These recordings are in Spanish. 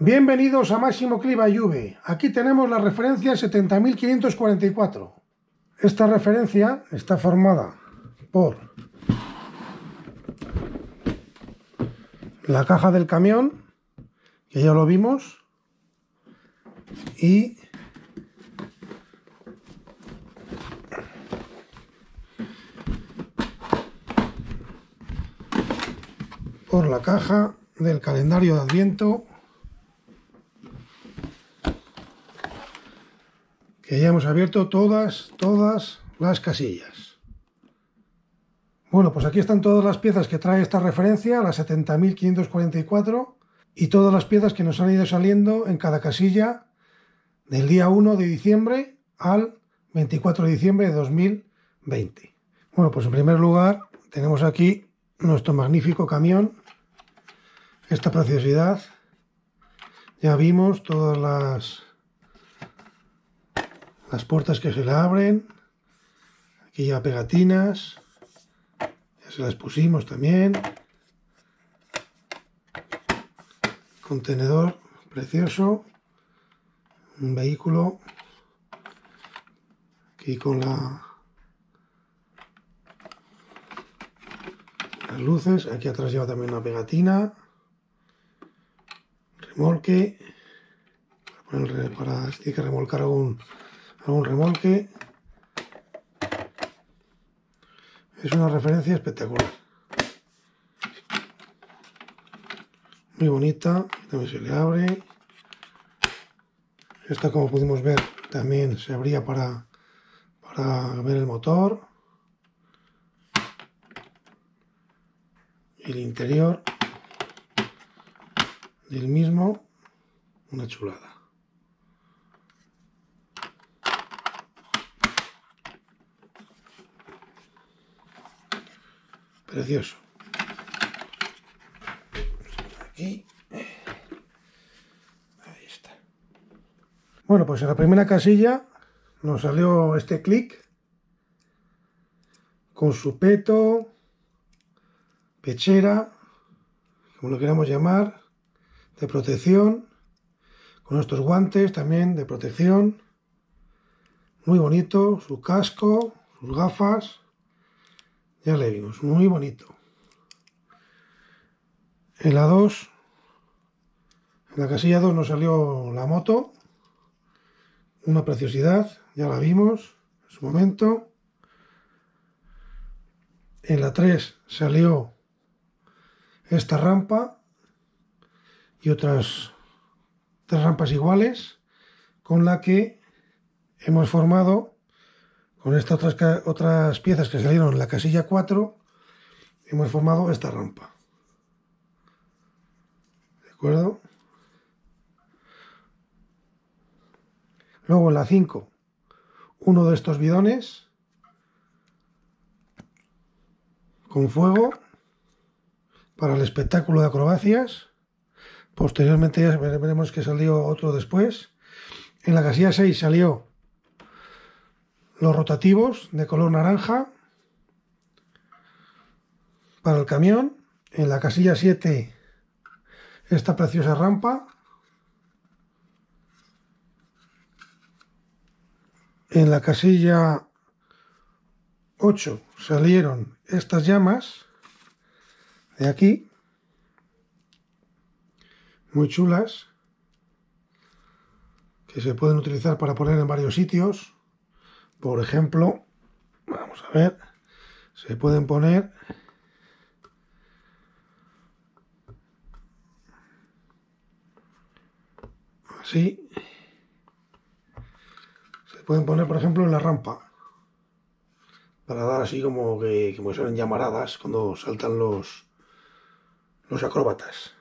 Bienvenidos a Máximo Cliva Juve. Aquí tenemos la referencia 70.544. Esta referencia está formada por la caja del camión, que ya lo vimos, y por la caja del calendario de Adviento que ya hemos abierto todas, todas las casillas. Bueno, pues aquí están todas las piezas que trae esta referencia, las 70.544, y todas las piezas que nos han ido saliendo en cada casilla del día 1 de diciembre al 24 de diciembre de 2020. Bueno, pues en primer lugar tenemos aquí nuestro magnífico camión, esta preciosidad. Ya vimos todas las las puertas que se le abren. Aquí lleva pegatinas. Ya se las pusimos también. Contenedor precioso. Un vehículo. Aquí con la... Las luces. Aquí atrás lleva también una pegatina. Remolque. Para, este que remolcar algún un remolque. Es una referencia espectacular. Muy bonita, también se le abre. Esta, como pudimos ver, también se abría para, para ver el motor. El interior del mismo, una chulada. Precioso. Aquí. Ahí está. Bueno, pues en la primera casilla nos salió este clic con su peto, pechera, como lo queramos llamar, de protección, con nuestros guantes también de protección, muy bonito, su casco, sus gafas, ya le vimos, muy bonito. En la 2, en la casilla 2 nos salió la moto, una preciosidad, ya la vimos en su momento. En la 3 salió esta rampa y otras tres rampas iguales con la que hemos formado con estas otras, otras piezas que salieron en la casilla 4, hemos formado esta rampa. ¿De acuerdo? Luego en la 5, uno de estos bidones con fuego para el espectáculo de acrobacias. Posteriormente ya veremos que salió otro después. En la casilla 6 salió los rotativos de color naranja para el camión. En la casilla 7 esta preciosa rampa. En la casilla 8 salieron estas llamas de aquí. Muy chulas. Que se pueden utilizar para poner en varios sitios. Por ejemplo, vamos a ver, se pueden poner así. Se pueden poner, por ejemplo, en la rampa para dar así como que como llamaradas cuando saltan los los acróbatas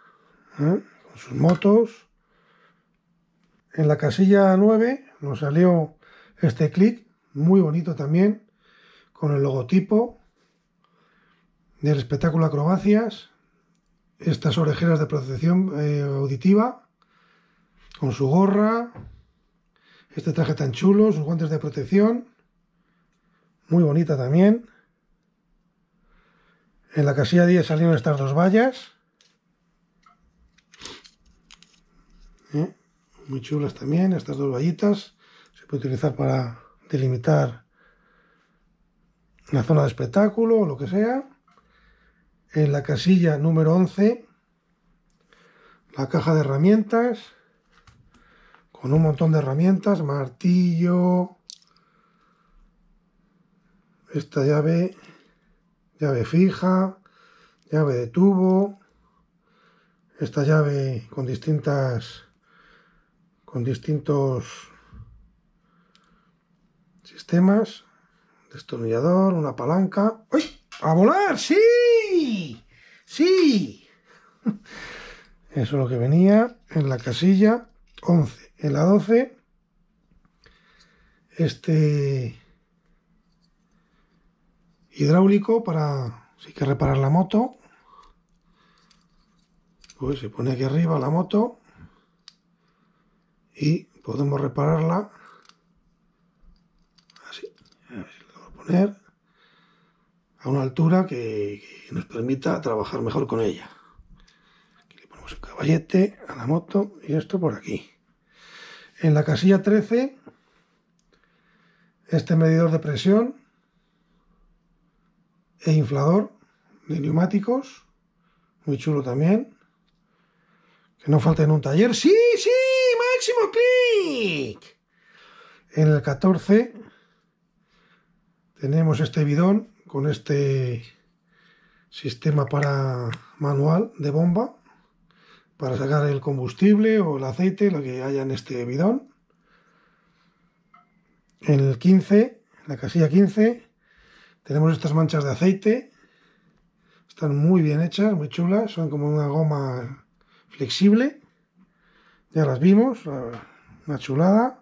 ¿eh? con sus motos en la casilla 9 nos salió este clic muy bonito también, con el logotipo del espectáculo Acrobacias, estas orejeras de protección eh, auditiva, con su gorra, este traje tan chulo, sus guantes de protección, muy bonita también. En la casilla 10 salieron estas dos vallas. Eh, muy chulas también, estas dos vallitas. Se puede utilizar para delimitar la zona de espectáculo o lo que sea. En la casilla número 11, la caja de herramientas, con un montón de herramientas, martillo, esta llave, llave fija, llave de tubo, esta llave con distintas, con distintos Sistemas, destornillador, una palanca. ¡Uy! ¡A volar! ¡Sí! ¡Sí! Eso es lo que venía en la casilla 11. En la 12, este hidráulico para si hay que reparar la moto. Pues se pone aquí arriba la moto y podemos repararla a una altura que, nos permita trabajar mejor con ella. Aquí le ponemos el caballete a la moto y esto por aquí. En la casilla 13, este medidor de presión e inflador de neumáticos, muy chulo también. Que no falte en un taller. ¡Sí, sí! ¡Máximo clic! En el 14, tenemos este bidón con este sistema para manual de bomba para sacar el combustible o el aceite, lo que haya en este bidón. En el 15, la casilla 15, tenemos estas manchas de aceite. Están muy bien hechas, muy chulas, son como una goma flexible. Ya las vimos, una chulada.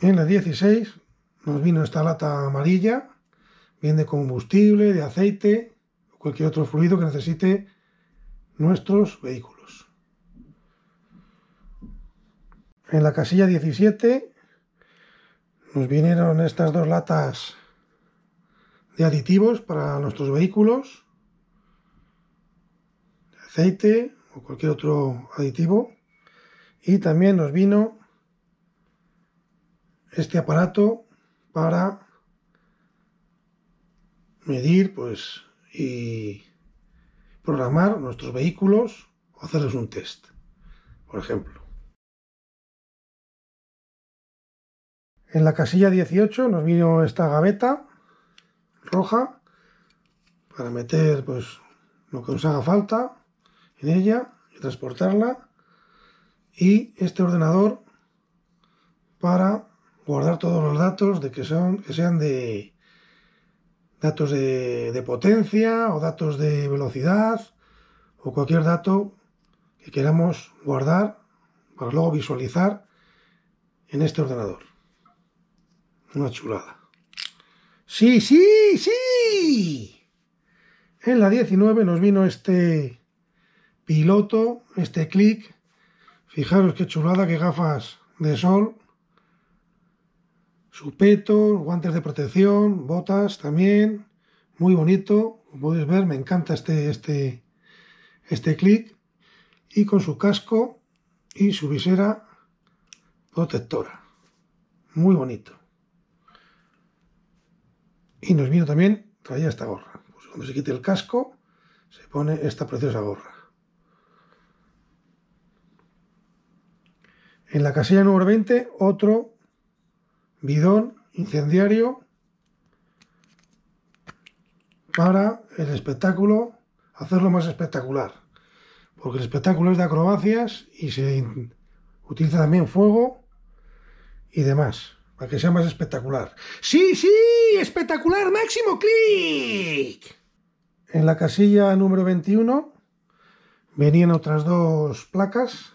En la 16 nos vino esta lata amarilla, bien de combustible, de aceite, o cualquier otro fluido que necesite nuestros vehículos. En la casilla 17 nos vinieron estas dos latas de aditivos para nuestros vehículos, de aceite o cualquier otro aditivo. Y también nos vino este aparato para medir pues, y programar nuestros vehículos o hacerles un test, por ejemplo. En la casilla 18 nos vino esta gaveta roja para meter pues, lo que nos haga falta en ella y transportarla. Y este ordenador para guardar todos los datos de que, son, que sean de datos de, de potencia o datos de velocidad o cualquier dato que queramos guardar para luego visualizar en este ordenador. Una chulada. Sí, sí, sí. En la 19 nos vino este piloto, este clic. Fijaros qué chulada, que gafas de sol. Su peto, guantes de protección, botas también, muy bonito, como podéis ver, me encanta este, este, este clic, y con su casco y su visera protectora, muy bonito. Y nos vino también, traía esta gorra, pues cuando se quite el casco se pone esta preciosa gorra. En la casilla número 20, otro bidón incendiario para el espectáculo, hacerlo más espectacular. Porque el espectáculo es de acrobacias y se utiliza también fuego y demás, para que sea más espectacular. Sí, sí, espectacular, máximo clic. En la casilla número 21 venían otras dos placas.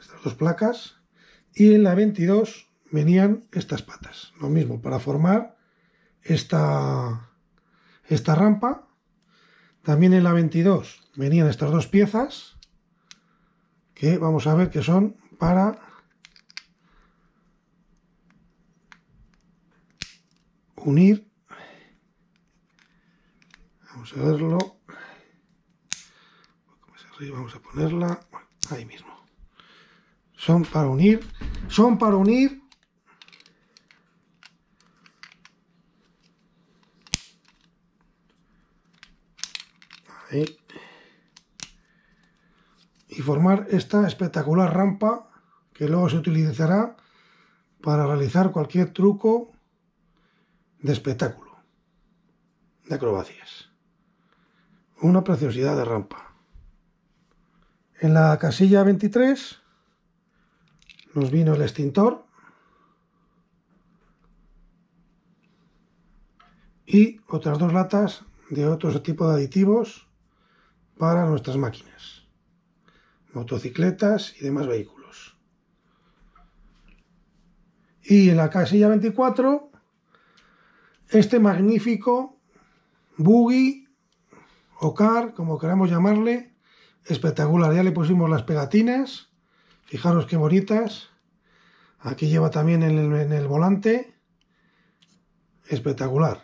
Estas dos placas y en la 22 venían estas patas. Lo mismo, para formar esta, esta rampa. También en la 22 venían estas dos piezas que vamos a ver que son para unir vamos a verlo vamos a ponerla ahí mismo son para unir. Son para unir. Y formar esta espectacular rampa que luego se utilizará para realizar cualquier truco de espectáculo, de acrobacias. Una preciosidad de rampa. En la casilla 23 nos vino el extintor. Y otras dos latas de otro tipo de aditivos para nuestras máquinas, motocicletas y demás vehículos. Y en la casilla 24, este magnífico buggy o car, como queramos llamarle, espectacular. Ya le pusimos las pegatinas Fijaros qué bonitas. Aquí lleva también en el, volante. Espectacular.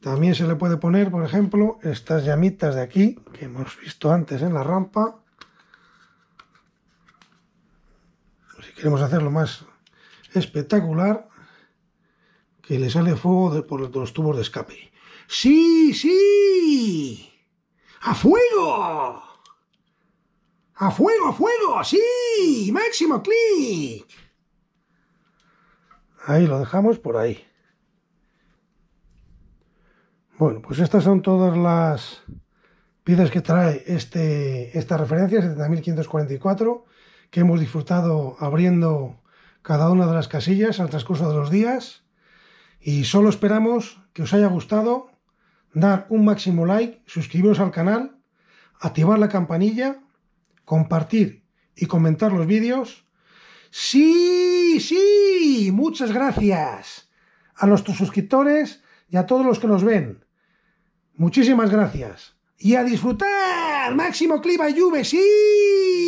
También se le puede poner, por ejemplo, estas llamitas de aquí, que hemos visto antes en la rampa. Si queremos hacerlo más espectacular, que le sale fuego por los tubos de escape. ¡Sí, sí! ¡A fuego! ¡A fuego, a fuego! ¡Sí! ¡Máximo clic! Ahí lo dejamos por ahí. Bueno, pues estas son todas las piezas que trae este, esta referencia, 70.544, que hemos disfrutado abriendo cada una de las casillas al transcurso de los días. Y solo esperamos que os haya gustado. Dar un máximo like, suscribiros al canal, activar la campanilla compartir y comentar los vídeos. Sí, sí, muchas gracias a nuestros suscriptores y a todos los que nos ven. Muchísimas gracias. Y a disfrutar, máximo clima y lluvia! sí.